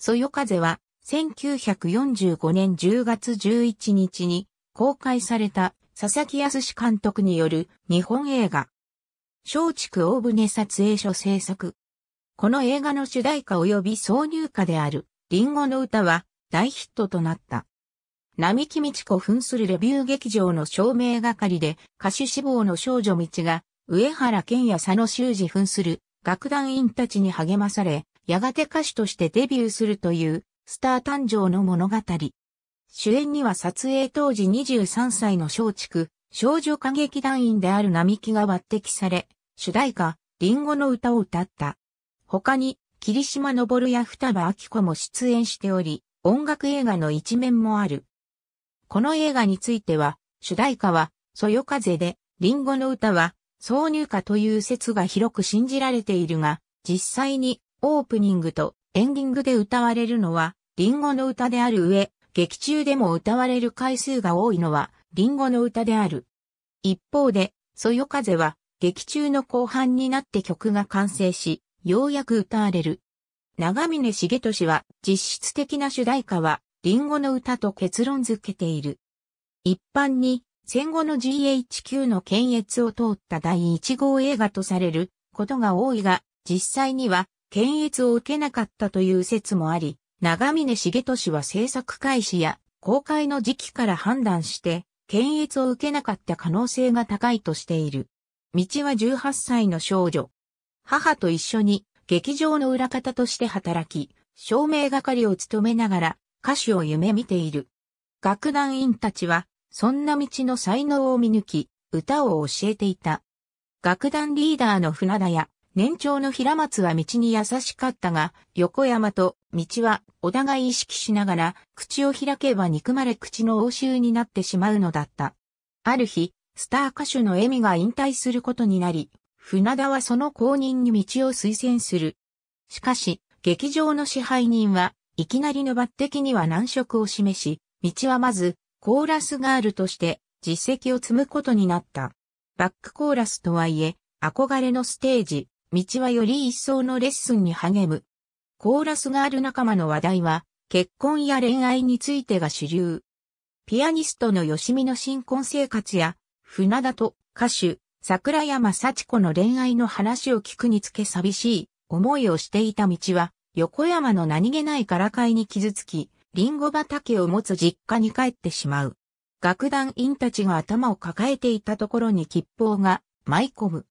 そよ風は、1945年10月11日に公開された佐々木康監督による日本映画。松竹大船撮影所制作。この映画の主題歌及び挿入歌であるリンゴの歌は大ヒットとなった。並木道子扮するレビュー劇場の照明係で歌手志望の少女道が上原健也佐野修二扮する楽団員たちに励まされ、やがて歌手としてデビューするというスター誕生の物語。主演には撮影当時23歳の松竹、少女歌劇団員である並木が抜擢され、主題歌、リンゴの歌を歌った。他に、霧島昇や双葉明子も出演しており、音楽映画の一面もある。この映画については、主題歌は、そよ風で、リンゴの歌は、挿入歌という説が広く信じられているが、実際にオープニングとエンディングで歌われるのは、リンゴの歌である上、劇中でも歌われる回数が多いのは、リンゴの歌である。一方で、そよ風は、劇中の後半になって曲が完成し、ようやく歌われる。長峰茂俊は、実質的な主題歌は、リンゴの歌と結論づけている。一般に、戦後の GHQ の検閲を通った第1号映画とされることが多いが、実際には検閲を受けなかったという説もあり、長峰重俊は制作開始や公開の時期から判断して、検閲を受けなかった可能性が高いとしている。道は18歳の少女。母と一緒に劇場の裏方として働き、照明係を務めながら歌手を夢見ている。楽団員たちは、そんな道の才能を見抜き、歌を教えていた。楽団リーダーの船田や、年長の平松は道に優しかったが、横山と道はお互い意識しながら、口を開けば憎まれ口の応酬になってしまうのだった。ある日、スター歌手のエミが引退することになり、船田はその後任に道を推薦する。しかし、劇場の支配人はいきなりの抜擢には難色を示し、道はまず、コーラスガールとして実績を積むことになった。バックコーラスとはいえ、憧れのステージ、道はより一層のレッスンに励む。コーラスがある仲間の話題は、結婚や恋愛についてが主流。ピアニストの吉見の新婚生活や、船田と歌手、桜山幸子の恋愛の話を聞くにつけ寂しい思いをしていた道は、横山の何気ないからかいに傷つき、リンゴ畑を持つ実家に帰ってしまう。楽団員たちが頭を抱えていたところに吉報が舞い込む。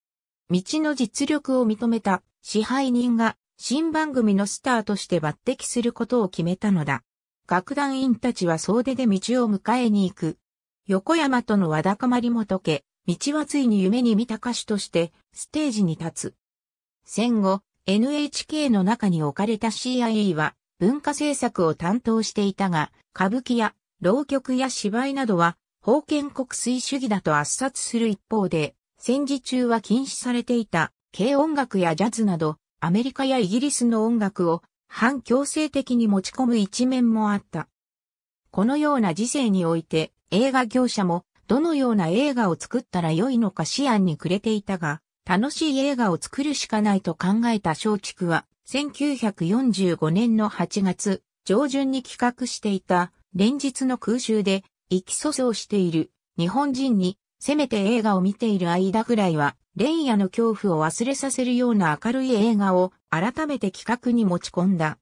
道の実力を認めた支配人が新番組のスターとして抜擢することを決めたのだ。楽団員たちは総出で道を迎えに行く。横山とのわだかまりも解け、道はついに夢に見た歌手としてステージに立つ。戦後、NHK の中に置かれた CIE は文化政策を担当していたが、歌舞伎や浪曲や芝居などは封建国粋主義だと圧殺する一方で、戦時中は禁止されていた、軽音楽やジャズなど、アメリカやイギリスの音楽を反強制的に持ち込む一面もあった。このような時世において映画業者もどのような映画を作ったら良いのか思案に暮れていたが、楽しい映画を作るしかないと考えた松竹は、1945年の8月上旬に企画していた連日の空襲で意気粗相している日本人にせめて映画を見ている間ぐらいは、レイヤの恐怖を忘れさせるような明るい映画を改めて企画に持ち込んだ。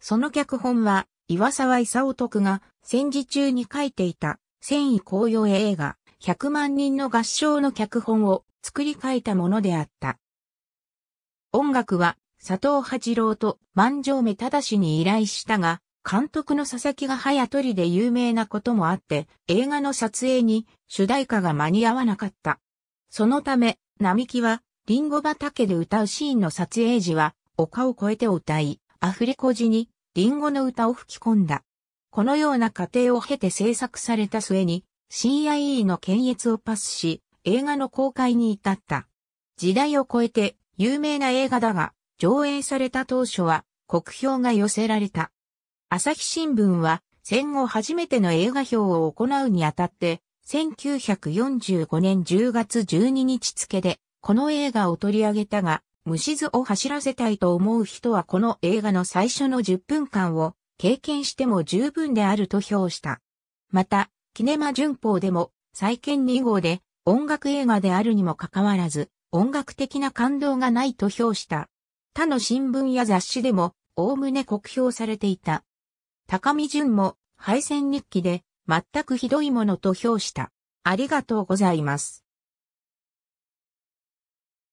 その脚本は、岩沢勲徳が戦時中に書いていた戦意高揚映画100万人の合唱の脚本を作り変えたものであった。音楽は佐藤八郎と万丈目正に依頼したが、監督の佐々木が早取りで有名なこともあって、映画の撮影に主題歌が間に合わなかった。そのため、並木は、リンゴ畑で歌うシーンの撮影時は、丘を越えて歌い、アフレコ時に、リンゴの歌を吹き込んだ。このような過程を経て制作された末に、CIE の検閲をパスし、映画の公開に至った。時代を超えて有名な映画だが、上映された当初は、酷評が寄せられた。朝日新聞は戦後初めての映画表を行うにあたって、1945年10月12日付で、この映画を取り上げたが、虫図を走らせたいと思う人はこの映画の最初の10分間を経験しても十分であると評した。また、キネマ旬報でも、再建2号で音楽映画であるにもかかわらず、音楽的な感動がないと評した。他の新聞や雑誌でも、おおむね酷評されていた。高見淳も敗戦日記で全くひどいものと評した。ありがとうございます。